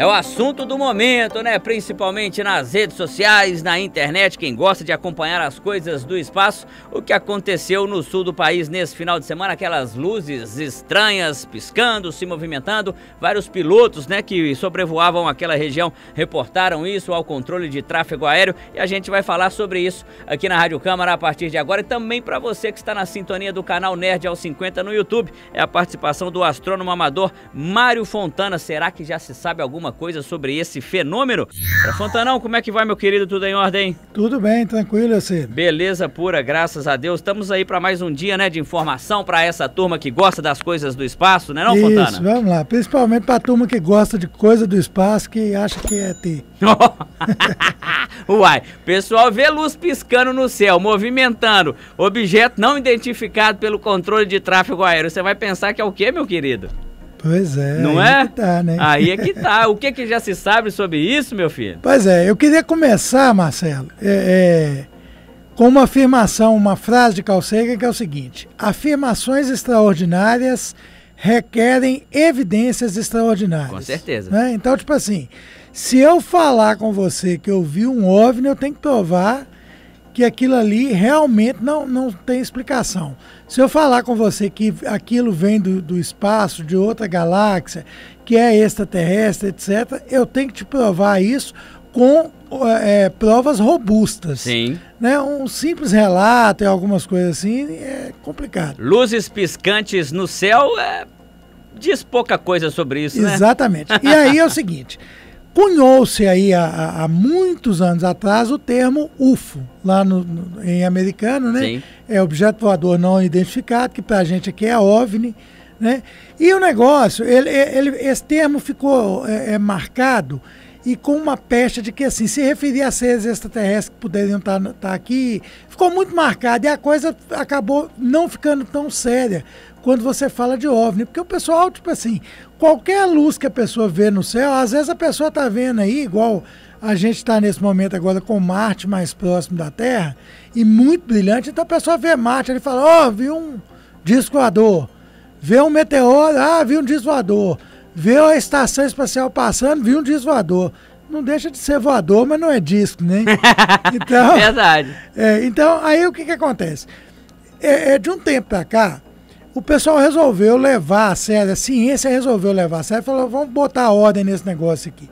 É o assunto do momento, né? Principalmente nas redes sociais, na internet, quem gosta de acompanhar as coisas do espaço, o que aconteceu no sul do país nesse final de semana, aquelas luzes estranhas piscando, se movimentando, vários pilotos, né, que sobrevoavam aquela região reportaram isso ao controle de tráfego aéreo e a gente vai falar sobre isso aqui na Rádio Câmara a partir de agora e também para você que está na sintonia do canal Nerd aos 50 no YouTube. É a participação do astrônomo amador Mário Fontana. Será que já se sabe alguma alguma coisa sobre esse fenômeno. Pra Fontanão, como é que vai, meu querido? Tudo em ordem? Tudo bem, tranquilo, você. Beleza pura, graças a Deus. Estamos aí para mais um dia, né, de informação para essa turma que gosta das coisas do espaço, né, não, Isso, Fontana? Isso, vamos lá. Principalmente a turma que gosta de coisa do espaço, que acha que é ter. Uai, pessoal vê luz piscando no céu, movimentando objeto não identificado pelo controle de tráfego aéreo. Você vai pensar que é o quê, meu querido? Pois é. Não é? é que tá, né? Aí é que tá. O que, que já se sabe sobre isso, meu filho? Pois é, eu queria começar, Marcelo, é, é, com uma afirmação, uma frase de Calcega que é o seguinte: afirmações extraordinárias requerem evidências extraordinárias. Com certeza. Né? Então, tipo assim, se eu falar com você que eu vi um OVNI, eu tenho que provar que aquilo ali realmente não, não tem explicação. Se eu falar com você que aquilo vem do, do espaço, de outra galáxia, que é extraterrestre, etc., eu tenho que te provar isso com é, é, provas robustas. Sim. Né? Um simples relato e algumas coisas assim é complicado. Luzes piscantes no céu é... diz pouca coisa sobre isso, né? Exatamente. E aí é o seguinte cunhou-se aí há, há, muitos anos atrás o termo UFO, lá no, no, em americano, né? Sim. É objeto voador não identificado, que para a gente aqui é OVNI, né? E o negócio, ele, ele, esse termo ficou é, é, marcado e com uma peste de que assim, se referir a seres extraterrestres que poderiam estar tá, tá aqui, ficou muito marcado e a coisa acabou não ficando tão séria, quando você fala de OVNI, porque o pessoal, tipo assim, qualquer luz que a pessoa vê no céu, às vezes a pessoa tá vendo aí, igual a gente está nesse momento agora com Marte mais próximo da Terra, e muito brilhante, então a pessoa vê Marte, ele fala, ó, oh, vi um disco voador, vê um meteoro, ah, vi um disco voador, vê a estação espacial passando, vi um disco voador não deixa de ser voador, mas não é disco, né? Então, Verdade. É, então, aí o que, que acontece? É, é, de um tempo para cá, o pessoal resolveu levar a sério, a ciência resolveu levar a sério, falou, vamos botar ordem nesse negócio aqui.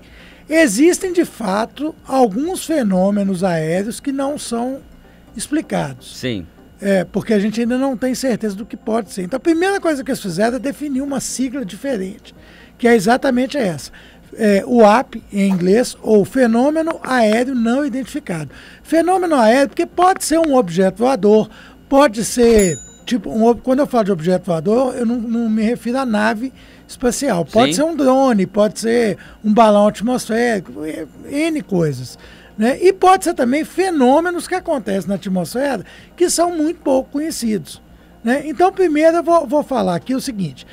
Existem, de fato, alguns fenômenos aéreos que não são explicados. Sim. É, porque a gente ainda não tem certeza do que pode ser. Então, a primeira coisa que eles fizeram é definir uma sigla diferente, que é exatamente essa. É, o AP em inglês, ou fenômeno aéreo não identificado. Fenômeno aéreo, porque pode ser um objeto voador, pode ser Tipo, um, quando eu falo de objeto voador, eu não, não me refiro à nave espacial. Pode Sim. ser um drone, pode ser um balão atmosférico, é, N coisas. Né? E pode ser também fenômenos que acontecem na atmosfera que são muito pouco conhecidos. Né? Então, primeiro eu vou, vou falar aqui o seguinte.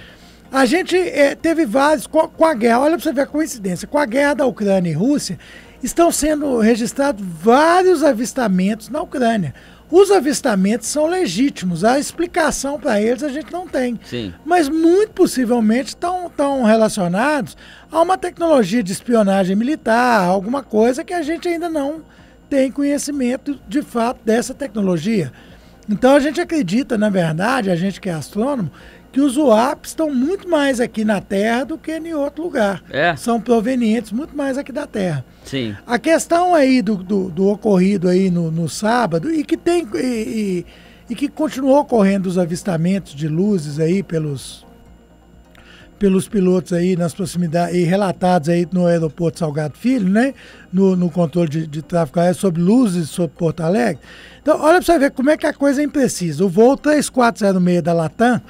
A gente é, teve vários, com, com a guerra, olha para você ver a coincidência, com a guerra da Ucrânia e Rússia, estão sendo registrados vários avistamentos na Ucrânia. Os avistamentos são legítimos, a explicação para eles a gente não tem. Sim. Mas muito possivelmente estão tão relacionados a uma tecnologia de espionagem militar, alguma coisa que a gente ainda não tem conhecimento de fato dessa tecnologia. Então a gente acredita, na verdade, a gente que é astrônomo, que os UAPs estão muito mais aqui na Terra do que em outro lugar. É. São provenientes muito mais aqui da Terra. Sim. A questão aí do, do, do ocorrido aí no, no, sábado e que tem e, e, e, que continuou ocorrendo os avistamentos de luzes aí pelos pelos pilotos aí nas proximidades e relatados aí no aeroporto Salgado Filho, né? No, no controle de, de tráfego aéreo sobre luzes sobre Porto Alegre. Então, olha para você ver como é que a coisa é imprecisa. O voo 3406 da Latam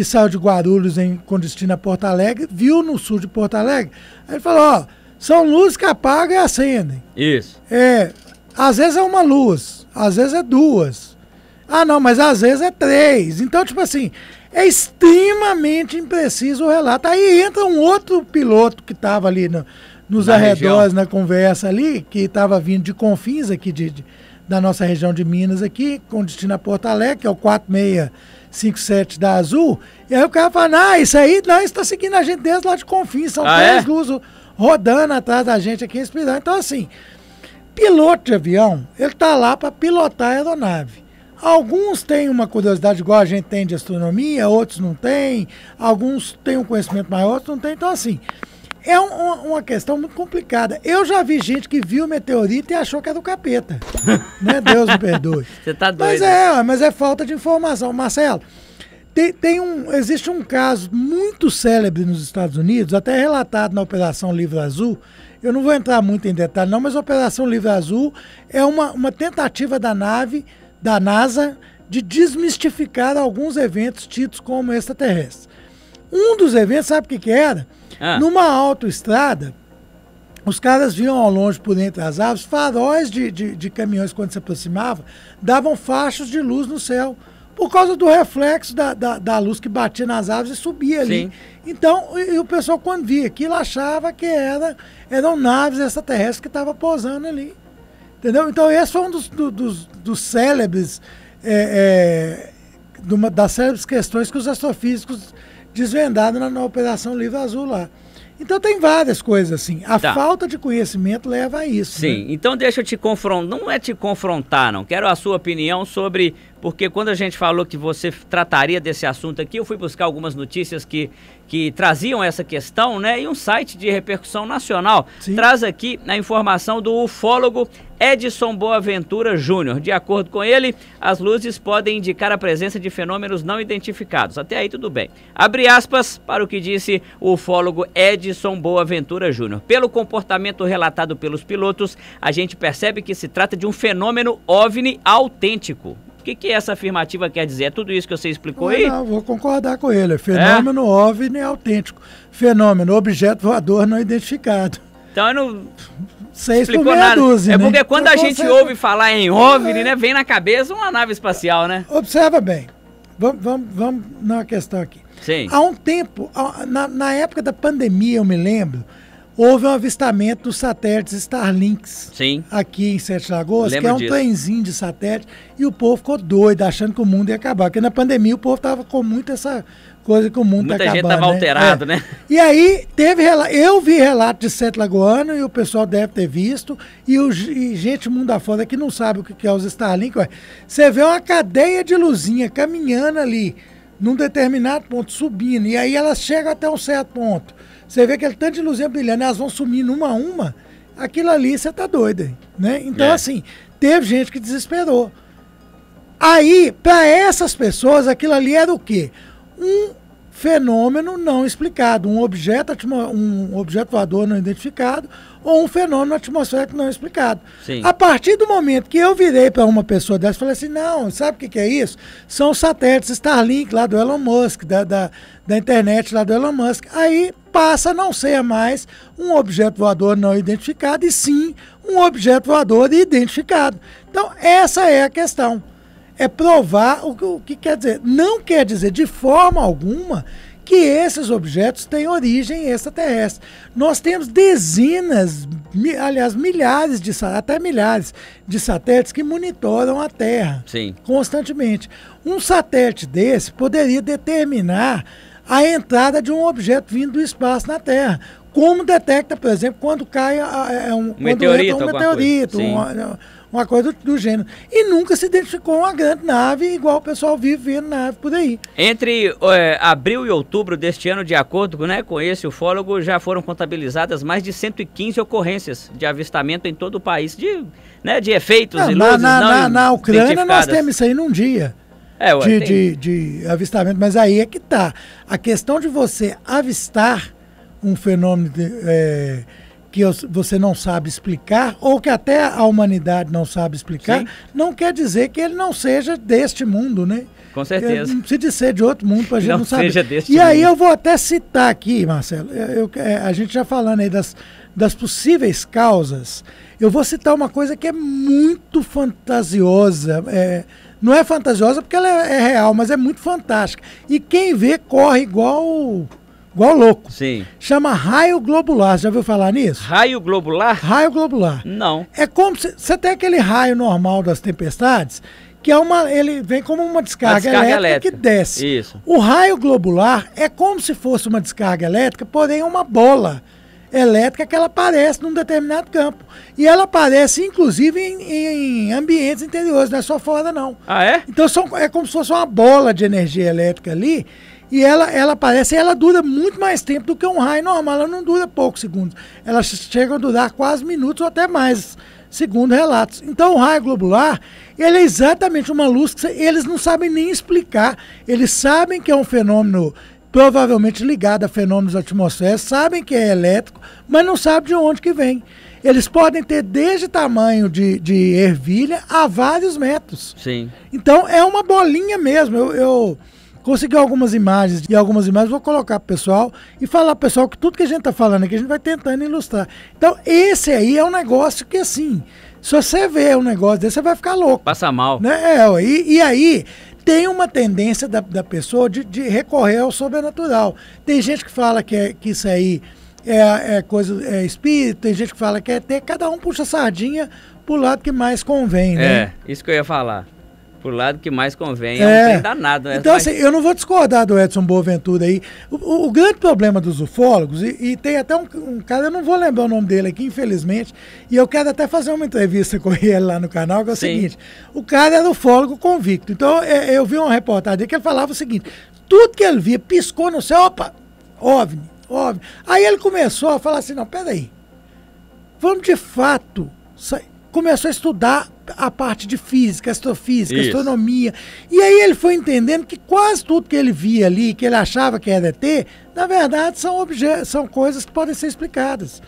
que saiu de Guarulhos em, com destino a Porto Alegre, viu no sul de Porto Alegre. Aí ele falou, ó, são luzes que apagam e acendem. Isso. É, às vezes é uma luz, às vezes é duas. Ah, não, mas às vezes é três. Então, tipo assim, é extremamente impreciso o relato. Aí entra um outro piloto que estava ali no, nos na arredores, região. na conversa ali, que estava vindo de Confins aqui de, de, da nossa região de Minas aqui, com destino a Porto Alegre, que é o 46 57 da Azul. E aí o cara fala, ah, isso aí não, está seguindo a gente desde lá de Confins. São ah, três é? luzes rodando atrás da gente aqui em Espírito Então, assim, piloto de avião, ele está lá para pilotar a aeronave. Alguns têm uma curiosidade igual a gente tem de astronomia, outros não têm. Alguns têm um conhecimento maior, outros não têm. Então, assim, é um, uma questão muito complicada. Eu já vi gente que viu o meteorito e achou que era do capeta. né? Deus me perdoe. Você tá doido. Mas é, mas é falta de informação. Marcelo, tem, tem um, existe um caso muito célebre nos Estados Unidos, até relatado na Operação Livro Azul. Eu não vou entrar muito em detalhe, não, mas a Operação Livro Azul é uma, uma tentativa da nave, da NASA, de desmistificar alguns eventos tidos como extraterrestres. Um dos eventos, sabe o que, que era? Ah. Numa autoestrada, os caras viam ao longe, por entre as árvores, faróis de, de, de, caminhões quando se aproximava, davam fachos de luz no céu. Por causa do reflexo da, da, da luz que batia nas árvores e subia ali. Sim. Então, e, e o pessoal, quando via aquilo, achava que era, eram naves extraterrestres que estavam posando ali. Entendeu? Então, esse foi um dos, do, dos, dos célebres, é, é, de uma, das célebres questões que os astrofísicos desvendado na, na Operação Livro Azul lá. Então tem várias coisas assim. A tá. falta de conhecimento leva a isso. Sim, né? então deixa eu te confrontar. Não é te confrontar, não. Quero a sua opinião sobre porque quando a gente falou que você trataria desse assunto aqui, eu fui buscar algumas notícias que, que traziam essa questão, né? E um site de repercussão nacional Sim. traz aqui a informação do ufólogo Edson Boaventura Júnior. De acordo com ele, as luzes podem indicar a presença de fenômenos não identificados. Até aí tudo bem. Abre aspas para o que disse o ufólogo Edson Boaventura Júnior. Pelo comportamento relatado pelos pilotos, a gente percebe que se trata de um fenômeno OVNI autêntico. O que, que essa afirmativa quer dizer? É tudo isso que você explicou não, aí? Não, vou concordar com ele. É fenômeno é? OVNI autêntico. Fenômeno objeto voador não identificado. Então eu não Seis explicou nada. Dúzia, é né? porque quando eu a gente ouve falar em OVNI, é... né, vem na cabeça uma nave espacial, né? Observa bem. Vamos, vamos, vamos na questão aqui. Sim. Há um tempo, na, na época da pandemia, eu me lembro, houve um avistamento dos satélites Starlinks Sim. aqui em Sete Lagoas, que é um trenzinho de satélite, e o povo ficou doido, achando que o mundo ia acabar. Porque na pandemia o povo estava com muito essa coisa que o mundo Muita tá acabando. Muita gente estava né? alterado, é. né? E aí teve eu vi relato de Sete Lagoano e o pessoal deve ter visto, e, o, e gente mundo afora que não sabe o que é os Starlink, ué. você vê uma cadeia de luzinha caminhando ali, num determinado ponto, subindo, e aí elas chegam até um certo ponto. Você vê aquele tanto de luzinha brilhando, elas vão sumindo uma a uma. Aquilo ali, você tá doido, hein? né? Então, é. assim, teve gente que desesperou. Aí, para essas pessoas, aquilo ali era o quê? Um fenômeno não explicado, um objeto, um objeto voador não identificado ou um fenômeno atmosférico não explicado. Sim. A partir do momento que eu virei para uma pessoa dessa, falei assim, não, sabe o que, que, é isso? São os satélites Starlink lá do Elon Musk, da, da, da internet lá do Elon Musk. Aí passa a não ser mais um objeto voador não identificado, e sim um objeto voador identificado. Então, essa é a questão é provar o que, o que quer dizer. Não quer dizer de forma alguma que esses objetos têm origem extraterrestre. Nós temos dezenas, aliás, milhares de até milhares de satélites que monitoram a Terra Sim. constantemente. Um satélite desse poderia determinar a entrada de um objeto vindo do espaço na Terra. Como detecta, por exemplo, quando cai um, é um quando entra um meteorito, um, uma coisa do, do gênero. E nunca se identificou uma grande nave igual o pessoal vive vendo nave por aí. Entre é, abril e outubro deste ano, de acordo né, com esse ufólogo, já foram contabilizadas mais de 115 ocorrências de avistamento em todo o país, de, né, de efeitos não, e luzes na, na, na, na Ucrânia nós temos isso aí num dia. É, ué, de, tem... de, de avistamento, mas aí é que tá. A questão de você avistar um fenômeno de, é, que você não sabe explicar, ou que até a humanidade não sabe explicar, Sim. não quer dizer que ele não seja deste mundo, né? Com certeza. Não precisa ser de outro mundo para a gente não, não saber. Seja deste e mundo. aí eu vou até citar aqui, Marcelo, é, eu, eu, é, a gente já falando aí das, das possíveis causas, eu vou citar uma coisa que é muito fantasiosa. É, não é fantasiosa porque ela é, é real, mas é muito fantástica. E quem vê corre igual Igual louco. Sim. Chama raio globular. Já ouviu falar nisso? Raio globular? Raio globular. Não. É como você tem aquele raio normal das tempestades, que é uma, ele vem como uma descarga, descarga elétrica, elétrica, que desce. Isso. O raio globular é como se fosse uma descarga elétrica, porém é uma bola elétrica que ela aparece num determinado campo. E ela aparece, inclusive, em, em ambientes interiores, não é só fora, não. Ah, é? Então são, é como se fosse uma bola de energia elétrica ali e ela, ela aparece, ela dura muito mais tempo do que um raio normal, ela não dura poucos segundos. Elas chegam a durar quase minutos ou até mais, segundo relatos. Então o raio globular, ele é exatamente uma luz que eles não sabem nem explicar. Eles sabem que é um fenômeno provavelmente ligado a fenômenos atmosféricos, sabem que é elétrico, mas não sabem de onde que vem. Eles podem ter desde tamanho de, de ervilha a vários metros. Sim. Então é uma bolinha mesmo. eu, eu Conseguiu algumas imagens e algumas imagens, vou colocar pro pessoal e falar pro pessoal que tudo que a gente tá falando aqui, a gente vai tentando ilustrar. Então, esse aí é um negócio que assim, se você vê um negócio desse, você vai ficar louco. Passa mal. Né? É, e, e aí tem uma tendência da, da pessoa de, de recorrer ao sobrenatural. Tem gente que fala que, é, que isso aí é, é coisa é espírito, tem gente que fala que é ter, cada um puxa a sardinha pro lado que mais convém, né? É, isso que eu ia falar. Pro lado que mais convém, é, é um danado. Né? Então, assim, eu não vou discordar do Edson Boaventura aí. O, o, grande problema dos ufólogos, e, e tem até um, um, cara, eu não vou lembrar o nome dele aqui, infelizmente, e eu quero até fazer uma entrevista com ele lá no canal, que é o Sim. seguinte: o cara era ufólogo convicto. Então, é, eu vi uma reportagem que ele falava o seguinte: tudo que ele via piscou no céu, opa, OVNI, OVNI. Aí ele começou a falar assim: não, peraí, vamos de fato. Começou a estudar a parte de física, astrofísica, Isso. astronomia. E aí ele foi entendendo que quase tudo que ele via ali, que ele achava que era ET, na verdade são, são coisas que podem ser explicadas.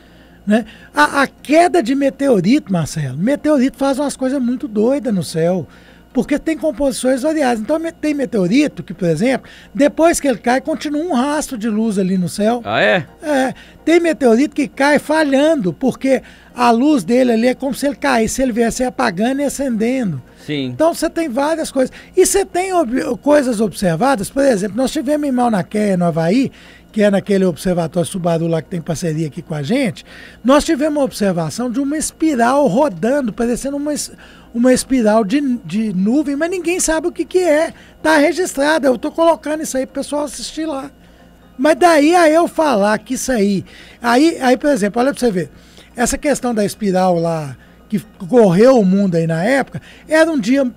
Né? A, a queda de meteorito, Marcelo, meteorito faz umas coisas muito doidas no céu porque tem composições variadas. Então tem meteorito que, por exemplo, depois que ele cai, continua um rastro de luz ali no céu. Ah, é? É. Tem meteorito que cai falhando, porque a luz dele ali é como se ele caísse, ele viesse apagando e acendendo. Sim. Então você tem várias coisas. E você tem ob coisas observadas, por exemplo, nós tivemos em Mauna no Havaí, que é naquele observatório Subaru lá que tem parceria aqui com a gente, nós tivemos uma observação de uma espiral rodando, parecendo uma, uma espiral de, de nuvem, mas ninguém sabe o que, que é. Está registrado, eu estou colocando isso aí para o pessoal assistir lá. Mas daí a eu falar que isso aí. Aí, aí por exemplo, olha para você ver. Essa questão da espiral lá, que correu o mundo aí na época, era um dia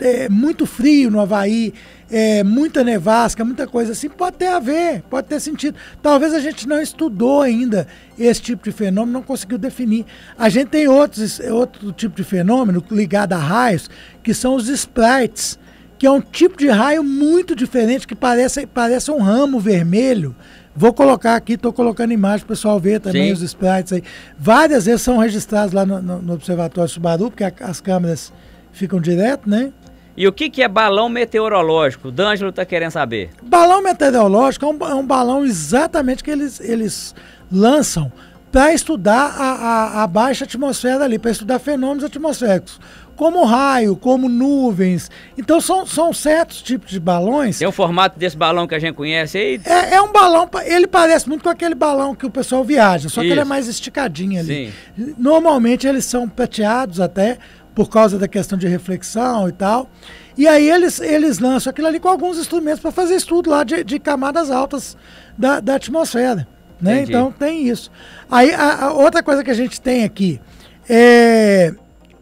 é, muito frio no Havaí, é, muita nevasca, muita coisa assim. Pode ter a ver, pode ter sentido. Talvez a gente não estudou ainda esse tipo de fenômeno, não conseguiu definir. A gente tem outros, é, outro tipo de fenômeno ligado a raios, que são os sprites, que é um tipo de raio muito diferente, que parece, parece um ramo vermelho Vou colocar aqui, estou colocando imagem para o pessoal ver também Sim. os sprites aí. Várias vezes são registrados lá no, no, no Observatório Subaru, porque a, as câmeras ficam direto, né? E o que, que é balão meteorológico? O D'Angelo está querendo saber. Balão meteorológico é um, é um, balão exatamente que eles, eles lançam para estudar a, a, a baixa atmosfera ali, para estudar fenômenos atmosféricos como raio, como nuvens. Então são, são certos tipos de balões. É o formato desse balão que a gente conhece aí? É, é um balão, ele parece muito com aquele balão que o pessoal viaja, só Isso. que ele é mais esticadinho ali. Sim. Normalmente eles são prateados até, por causa da questão de reflexão e tal. E aí eles, eles lançam aquilo ali com alguns instrumentos para fazer estudo lá de, de camadas altas da, da atmosfera. Né? Então tem isso. Aí a, a outra coisa que a gente tem aqui é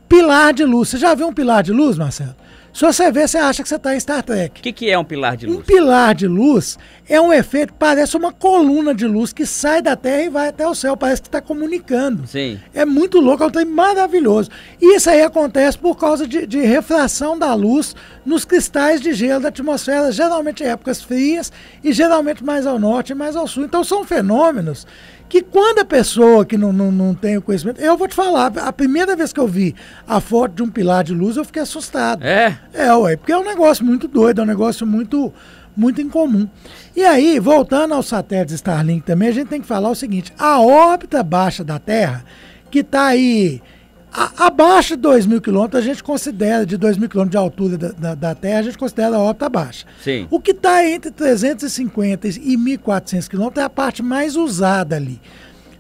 pilar de luz. Você já viu um pilar de luz, Marcelo? Se você vê, você acha que você está em Star Trek. O que, que é um pilar de luz? Um pilar de luz é um efeito, parece uma coluna de luz que sai da Terra e vai até o céu. Parece que está comunicando. Sim. É muito louco, é um trem maravilhoso. E isso aí acontece por causa de, de refração da luz nos cristais de gelo da atmosfera, geralmente em épocas frias e geralmente mais ao norte e mais ao sul. Então são fenômenos que quando a pessoa que não, não, não tem o conhecimento. Eu vou te falar, a primeira vez que eu vi a foto de um pilar de luz, eu fiquei assustado. É. É, ué, porque é um negócio muito doido, é um negócio muito, muito incomum. E aí, voltando aos satélites Starlink também, a gente tem que falar o seguinte: a órbita baixa da Terra, que está aí a, abaixo de 2 mil quilômetros, a gente considera, de 2 mil quilômetros de altura da, da, da, Terra, a gente considera a órbita baixa. Sim. O que está entre 350 e 1.400 quilômetros é a parte mais usada ali.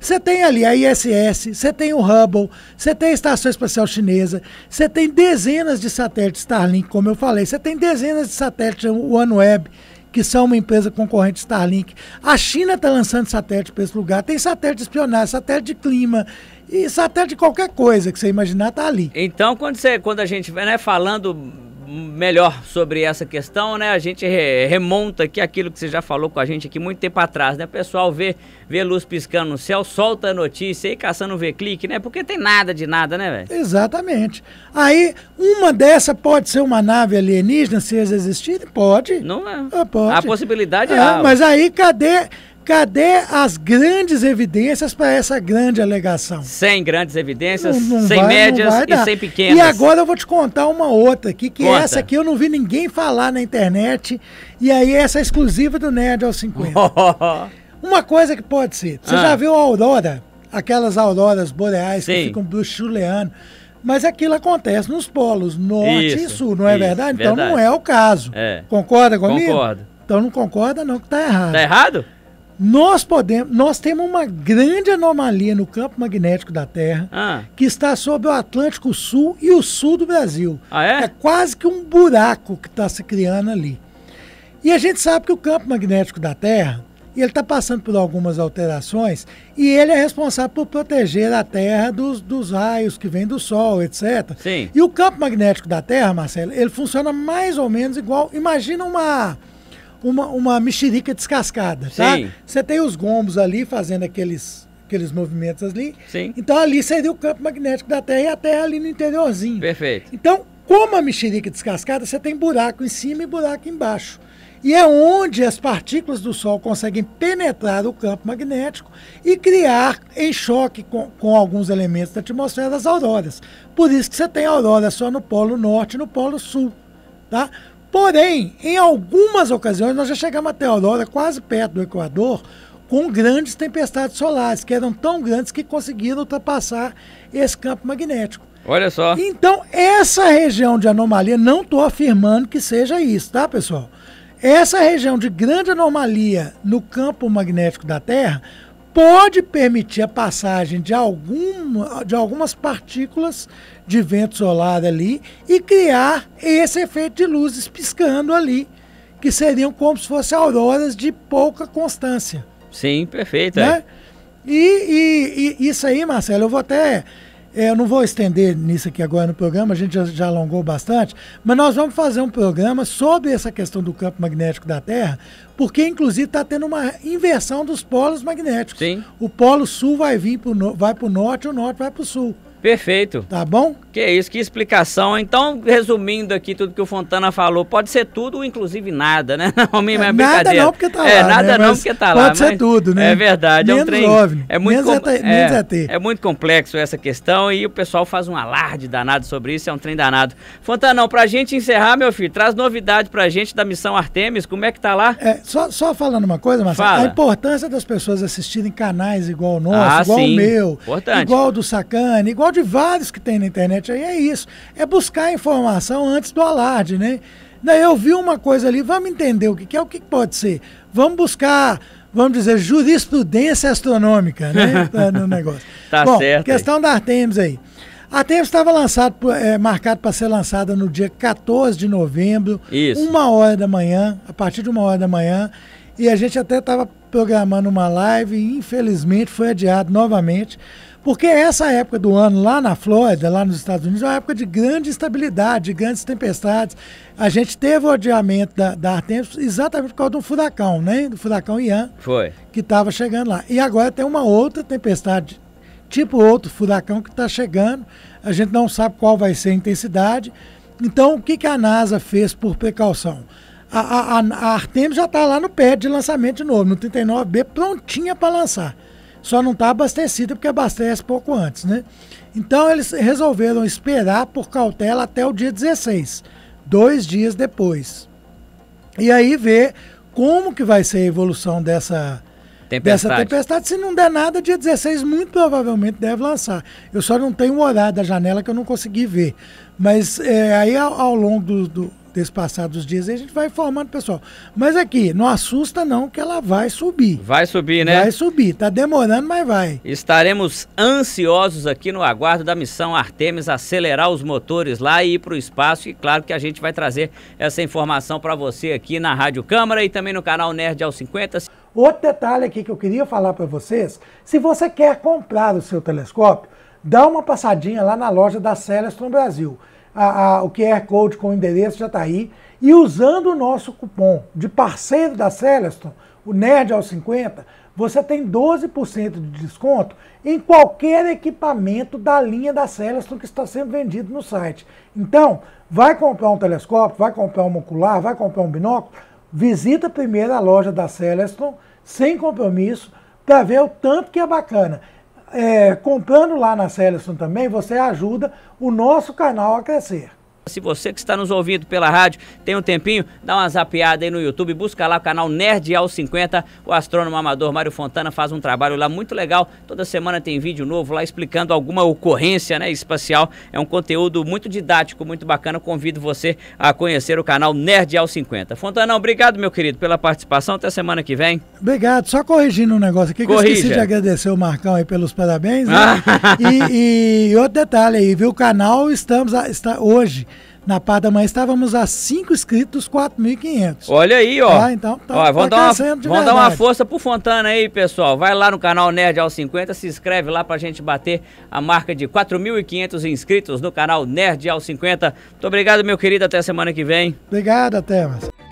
Você tem ali a ISS, você tem o Hubble, você tem a Estação Espacial Chinesa, você tem dezenas de satélites Starlink, como eu falei, você tem dezenas de satélites OneWeb, que são uma empresa concorrente Starlink. A China está lançando satélite para esse lugar, tem satélite de espionagem, satélite de clima, e satélite de qualquer coisa que você imaginar está ali. Então, quando, você, quando a gente vai né, falando melhor sobre essa questão, né? A gente remonta aqui aquilo que você já falou com a gente aqui muito tempo atrás, né? O pessoal vê, vê luz piscando no céu, solta a notícia e caçando ver clique, né? Porque tem nada de nada, né, velho? Exatamente. Aí, uma dessa pode ser uma nave alienígena, se eles existirem? Pode. Não é. Ah, pode. A possibilidade ah, é. é mas aí, cadê Cadê as grandes evidências para essa grande alegação? Sem grandes evidências, não, não sem vai, médias e sem pequenas. E agora eu vou te contar uma outra aqui, que Conta. essa aqui eu não vi ninguém falar na internet. E aí essa é exclusiva do Nerd aos 50. uma coisa que pode ser. Você ah. já viu a aurora? Aquelas auroras boreais Sim. que ficam bruxuleando. Mas aquilo acontece nos polos norte isso, e sul, não é verdade? Então verdade. não é o caso. É. Concorda comigo? Concordo. Então não concorda não que está errado. Está errado? Nós podemos, nós temos uma grande anomalia no campo magnético da Terra, ah. que está sobre o Atlântico Sul e o sul do Brasil. Ah, é? é quase que um buraco que está se criando ali. E a gente sabe que o campo magnético da Terra, ele está passando por algumas alterações e ele é responsável por proteger a Terra dos, dos raios que vêm do Sol, etc. Sim. E o campo magnético da Terra, Marcelo, ele funciona mais ou menos igual. Imagina uma uma, uma mexerica descascada, tá? Sim. Você tem os gombos ali fazendo aqueles, aqueles movimentos ali. Sim. Então ali seria o campo magnético da Terra e a Terra ali no interiorzinho. Perfeito. Então, como a mexerica descascada, você tem buraco em cima e buraco embaixo. E é onde as partículas do Sol conseguem penetrar o campo magnético e criar, em choque com, com alguns elementos da atmosfera, as auroras. Por isso que você tem aurora só no Polo Norte e no Polo Sul. Tá? Porém, em algumas ocasiões, nós já chegamos até a aurora, quase perto do Equador, com grandes tempestades solares, que eram tão grandes que conseguiram ultrapassar esse campo magnético. Olha só. Então, essa região de anomalia, não estou afirmando que seja isso, tá, pessoal? Essa região de grande anomalia no campo magnético da Terra pode permitir a passagem de, alguma, de algumas partículas de vento solar ali e criar esse efeito de luzes piscando ali, que seriam como se fossem auroras de pouca constância. Sim, perfeito. Né? É. E, e, e, isso aí, Marcelo, eu vou até é, eu não vou estender nisso aqui agora no programa, a gente já, já, alongou bastante, mas nós vamos fazer um programa sobre essa questão do campo magnético da Terra, porque inclusive está tendo uma inversão dos polos magnéticos. Sim. O polo sul vai vir vai para o norte, o norte vai para o sul. Perfeito. Tá bom? Que é isso, que explicação. Então, resumindo aqui tudo que o Fontana falou, pode ser tudo, ou inclusive nada, né? Não, é, é, nada não, porque tá é, lá. É, nada né? não, mas porque tá pode lá. Pode ser tudo, né? É verdade. Menos é um trem. Óbvio, é muito menos, com... é, menos é, muito complexo essa questão e o pessoal faz um alarde danado sobre isso, é um trem danado. Fontanão, pra gente encerrar, meu filho, traz novidade pra gente da missão Artemis, como é que tá lá? É, só, só falando uma coisa, Marcelo, Fala. a importância das pessoas assistirem canais igual o nosso, ah, igual sim. o meu, Importante. igual o do Sacane, igual de vários que tem na internet gente. Aí é isso. É buscar informação antes do alarde, né? Daí eu vi uma coisa ali, vamos entender o que, que é, o que, pode ser. Vamos buscar, vamos dizer, jurisprudência astronômica, né? no negócio. tá Bom, certo. Questão aí. da Artemis aí. A Artemis estava lançado, é, marcado para ser lançada no dia 14 de novembro, Isso. uma hora da manhã, a partir de uma hora da manhã. E a gente até estava programando uma live e infelizmente foi adiado novamente. Porque essa época do ano lá na Flórida, lá nos Estados Unidos, é uma época de grande estabilidade, de grandes tempestades. A gente teve o adiamento da, da Artemis exatamente por causa de um furacão, né? Do furacão Ian. Foi. Que estava chegando lá. E agora tem uma outra tempestade, tipo outro furacão que está chegando. A gente não sabe qual vai ser a intensidade. Então, o que, que a NASA fez por precaução? A, a, a Artemis já está lá no pé de lançamento de novo, no 39B, prontinha para lançar só não está abastecida porque abastece pouco antes, né? Então eles resolveram esperar por cautela até o dia 16, dois dias depois. E aí ver como que vai ser a evolução dessa tempestade. dessa tempestade. Se não der nada, dia 16 muito provavelmente deve lançar. Eu só não tenho o horário da janela que eu não consegui ver. Mas é, aí ao, ao longo do, do desse passar dos dias, aí a gente vai informando o pessoal. Mas aqui, não assusta não que ela vai subir. Vai subir, né? Vai subir, tá demorando, mas vai. Estaremos ansiosos aqui no aguardo da missão Artemis acelerar os motores lá e ir para o espaço. E claro que a gente vai trazer essa informação para você aqui na Rádio Câmara e também no canal Nerd aos 50. Outro detalhe aqui que eu queria falar para vocês, se você quer comprar o seu telescópio, dá uma passadinha lá na loja da Celestron Brasil a, a, o QR Code com o endereço já está aí. E usando o nosso cupom de parceiro da Celeston, o Nerd aos 50, você tem 12% de desconto em qualquer equipamento da linha da Celeston que está sendo vendido no site. Então, vai comprar um telescópio, vai comprar um ocular, vai comprar um binóculo, visita primeiro a loja da Celeston, sem compromisso, para ver o tanto que é bacana é, comprando lá na Seleção também, você ajuda o nosso canal a crescer. Se você que está nos ouvindo pela rádio tem um tempinho, dá uma zapiada aí no YouTube, busca lá o canal Nerd ao 50. O astrônomo amador Mário Fontana faz um trabalho lá muito legal. Toda semana tem vídeo novo lá explicando alguma ocorrência né, espacial. É um conteúdo muito didático, muito bacana. convido você a conhecer o canal Nerd ao 50. Fontanão, obrigado, meu querido, pela participação. Até semana que vem. Obrigado. Só corrigindo um negócio aqui, que eu esqueci de agradecer o Marcão aí pelos parabéns. Né? Ah. E, e, outro detalhe aí, viu? O canal estamos a, está hoje na da Mãe estávamos a 5 inscritos, 4.500. Olha aí, ó. Ah, então, tá, vamos, tá dar uma, vamos dar uma força pro Fontana aí, pessoal. Vai lá no canal Nerd aos 50, se inscreve lá pra gente bater a marca de 4.500 inscritos no canal Nerd aos 50. Muito obrigado, meu querido. Até semana que vem. Obrigado, até